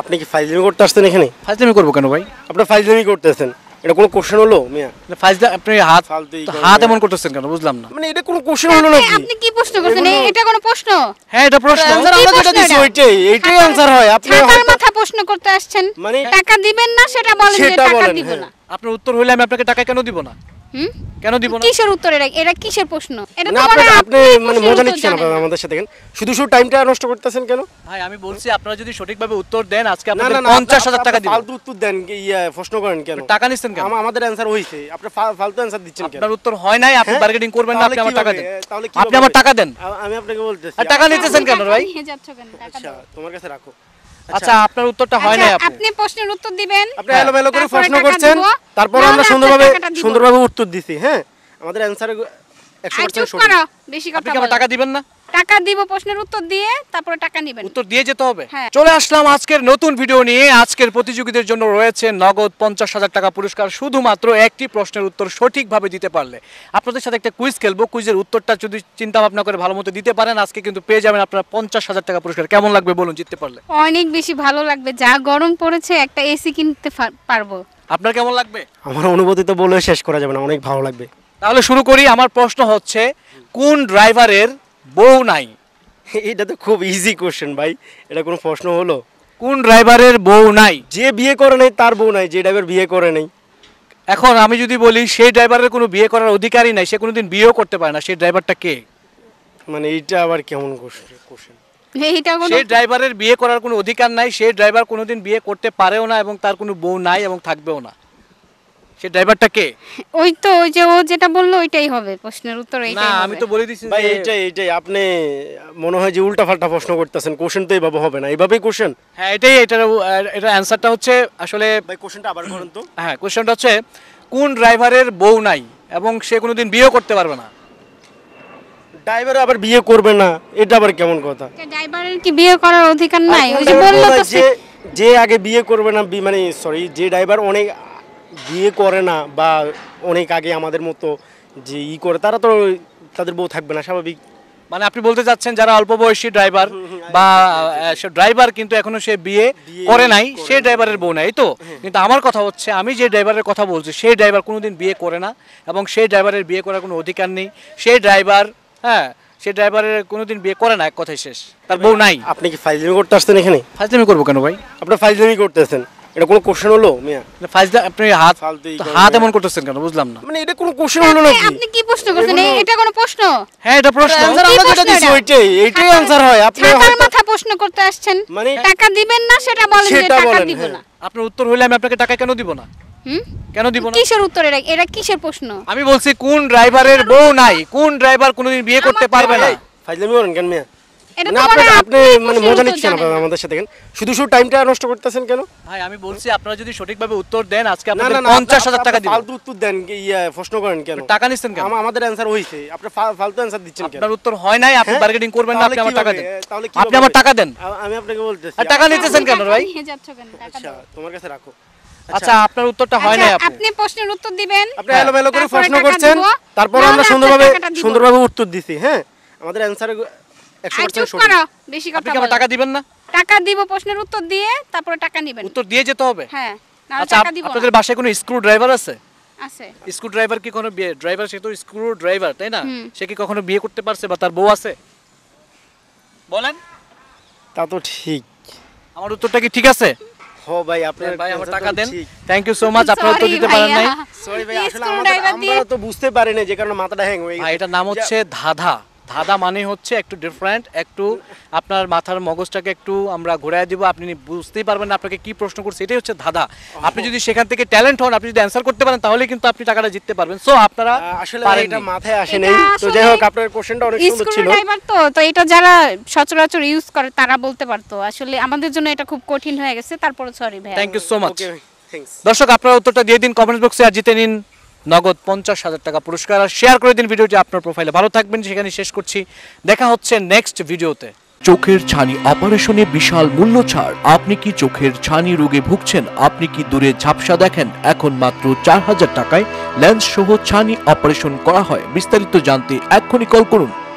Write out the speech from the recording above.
আপনি কি জমি করতে আসছেন এখানে জমি করবো কেন ভাই আপনার এটা কোনো কোশ্চেন হলো মিয়া আপনি হাত হাত এমন করতেছেন কেন বুঝলাম না মানে এটা কোনো কোশ্চেন হলো না আপনি কি প্রশ্ন করছেন এটা কোনো প্রশ্ন হ্যাঁ এটা প্রশ্ন আমরা যেটা এইটাই হয় আপনি মাথা প্রশ্ন করতে আসছেন মানে টাকা দিবেন না সেটা বলেন যে টাকা দিব হ্যাঁ। না আপনার উত্তর হইলে আমি আপনাকে টাকা কেন দিব না কেন দিব না কিসের উত্তর এটা এটা কিসের প্রশ্ন এটা মানে আপনি মানে মজা নিচ্ছেন আমাদের সাথে শুধু শুধু টাইমটা নষ্ট করতেছেন কেন ভাই আমি বলছি আপনারা যদি সঠিকভাবে উত্তর দেন আজকে আপনাদের টাকা দিব ফালতু উত্তর দেন ইয়ে, প্রশ্ন করেন কেন টাকা নিছেন কেন আমাদের অ্যানসার হইছে আপনি ফালতু অ্যানসার দিচ্ছেন কেন আপনার উত্তর হয় নাই আপনি বার্গেটিং হ্যাঁ? করবেন না আপনি আমার টাকা দেন তাহলে আপনি আমার টাকা দেন আমি আপনাকে বলতেছি টাকা নিতেছেন কেন ভাই আচ্ছা তোমার কাছে রাখো আচ্ছা।, আচ্ছা আপনার উত্তরটা হয় আচ্ছা, না আপনি প্রশ্নের উত্তর দিবেন আপনি এলোমেলো করে প্রশ্ন করছেন তারপর আমরা সুন্দরভাবে সুন্দরভাবে উত্তর দিছি হ্যাঁ আমাদের অ্যানসারে 100% সঠিক আপনি কি টাকা দিবেন না টাকা দিব প্রশ্নের উত্তর দিয়ে তারপরে টাকা নেবেন উত্তর দিয়ে যেতে হবে হ্যাঁ। চলে আসলাম আজকের নতুন ভিডিও নিয়ে আজকের প্রতিযোগীদের জন্য রয়েছে নগদ পঞ্চাশ হাজার টাকা পুরস্কার শুধুমাত্র একটি প্রশ্নের উত্তর সঠিকভাবে দিতে পারলে আপনাদের সাথে একটা কুইজ খেলবো কুইজের উত্তরটা যদি চিন্তা ভাবনা করে ভালো মতো দিতে পারেন আজকে কিন্তু পেয়ে যাবেন আপনারা পঞ্চাশ হাজার টাকা পুরস্কার কেমন লাগবে বলুন জিততে পারলে অনেক বেশি ভালো লাগবে যা গরম পড়েছে একটা এসি কিনতে পারবো আপনার কেমন লাগবে আমার অনুভূতি তো বলে শেষ করা যাবে না অনেক ভালো লাগবে তাহলে শুরু করি আমার প্রশ্ন হচ্ছে কোন ড্রাইভারের বউ নাই এটা তো খুব ইজি কোশ্চেন ভাই এটা কোনো প্রশ্ন হলো কোন ড্রাইভারের বউ নাই যে বিয়ে করে নেই তার বউ নাই যে ড্রাইভার বিয়ে করে নেই এখন আমি যদি বলি সেই ড্রাইভারের কোনো বিয়ে করার অধিকারই নাই সে কোনো দিন বিয়েও করতে পারে না সেই ড্রাইভারটা কে মানে এইটা আবার কেমন কোশ্চেন এইটা সেই ড্রাইভারের বিয়ে করার কোনো অধিকার নাই সেই ড্রাইভার কোনোদিন বিয়ে করতে পারেও না এবং তার কোনো বউ নাই এবং থাকবেও না ড্রাইভারটা কে ওই তো ওই যে ও যেটা বললো ওইটাই হবে প্রশ্নের উত্তর এইটাই না আমি তো বলে দিছি ভাই এইটাই এইটাই আপনি মনে হয় যে উল্টা পাল্টা প্রশ্ন করতেছেন কোশ্চেন তো এইভাবে হবে না এইভাবেই কোশ্চেন হ্যাঁ এটাই এটার এটা অ্যানসারটা হচ্ছে আসলে ভাই কোশ্চেনটা আবার তো হ্যাঁ কোশ্চেনটা হচ্ছে কোন ড্রাইভারের বউ নাই এবং সে কোনোদিন বিয়ে করতে পারবে না ড্রাইভার আবার বিয়ে করবে না এটা আবার কেমন কথা ড্রাইভারের কি বিয়ে করার অধিকার নাই ওই যে বললো যে আগে বিয়ে করবে না মানে সরি যে ড্রাইভার অনেক বিয়ে করে না বা অনেক আগে আমাদের মতো যে ই করে তারা তো তাদের বউ থাকবে না স্বাভাবিক মানে আপনি বলতে চাচ্ছেন যারা অল্প বয়সী ড্রাইভার বা ড্রাইভার কিন্তু এখনো সে বিয়ে করে নাই সে ড্রাইভারের বউ নাই তো কিন্তু আমার কথা হচ্ছে আমি যে ড্রাইভারের কথা বলছি সেই ড্রাইভার কোনোদিন বিয়ে করে না এবং সেই ড্রাইভারের বিয়ে করার কোনো অধিকার নেই সেই ড্রাইভার হ্যাঁ সে ড্রাইভারের কোনোদিন বিয়ে করে না এক কথাই শেষ তার বউ নাই আপনি কি ফাইজলামি করতে আসতেন এখানে ফাইজলামি করবো কেন ভাই আপনার ফাইজলামি করতেছেন এটা কোনো কোশ্চেন হলো মিয়া আপনি হাত হাত এমন করতেছেন কেন বুঝলাম না মানে এটা কোনো কোশ্চেন হলো না আপনি কি প্রশ্ন করছেন এটা কোনো প্রশ্ন হ্যাঁ এটা প্রশ্ন আমরা যেটা দিছি ওইটাই এইটাই হয় আপনি মাথা প্রশ্ন করতে আসছেন মানে টাকা দিবেন না সেটা বলেন যে টাকা দিব হ্যাঁ। না আপনার উত্তর হইলে আমি আপনাকে টাকা কেন দিব না কেন দিব না কিসের উত্তর এটা কিসের প্রশ্ন আমি বলছি কোন ড্রাইভারের বউ নাই কোন ড্রাইভার কোনোদিন বিয়ে করতে পারবে না ফাজলামি করেন কেন মিয়া আপনার মানে হয় না আপনি আচ্ছা তোমার কাছে রাখো আচ্ছা, আচ্ছা আপনার উত্তরটা হয় আচ্ছা, নাই আপনি প্রশ্নের উত্তর দিবেন আপনি এলোমেলো করে প্রশ্ন করছেন তারপর আমরা সুন্দরভাবে সুন্দরভাবে উত্তর দিছি হ্যাঁ আমাদের অ্যান্সার ধাধা হ্যাঁ, আচ্ছা, তা তো ঠিক আমার উত্তরটা কি ঠিক আছে ভাই ভাই আমার টাকা দেন থ্যাংক ইউ সো মাচ দিতে পারেন ভাই আসলে বুঝতে যে কারণে মাথাটা নাম হচ্ছে ধাঁধা মানে হচ্ছে একটু ডিফারেন্ট একটু আপনার মাথার মগজটাকে একটু আমরা ঘুরে দিব আপনি বুঝতেই পারবেন না আপনাকে কি প্রশ্ন করছে এটাই হচ্ছে ধাঁধা আপনি যদি সেখান থেকে ট্যালেন্ট হন আপনি যদি অ্যান্সার করতে পারেন তাহলে কিন্তু আপনি টাকাটা জিততে পারবেন সো আপনারা আসলে এটা মাথায় আসে নাই তো যাই হোক আপনার কোশ্চেনটা অনেক সুন্দর ছিল টাইমার তো তো এটা যারা সচরাচর ইউজ করে তারা বলতে পারতো আসলে আমাদের জন্য এটা খুব কঠিন হয়ে গেছে তারপর সরি ভাই থ্যাংক ইউ সো মাচ দর্শক আপনারা উত্তরটা দিয়ে দিন কমেন্ট বক্সে আর জিতে নিন নগদ পঞ্চাশ হাজার টাকা পুরস্কার আর শেয়ার করে দিন ভিডিওটি আপনার প্রোফাইলে ভালো থাকবেন সেখানে শেষ করছি দেখা হচ্ছে নেক্সট ভিডিওতে চোখের ছানি অপারেশনে বিশাল মূল্য ছাড় আপনি কি চোখের ছানি রোগে ভুগছেন আপনি কি দূরে ঝাপসা দেখেন এখন মাত্র চার হাজার টাকায় লেন্স সহ ছানি অপারেশন করা হয় বিস্তারিত জানতে এক্ষুনি কল করুন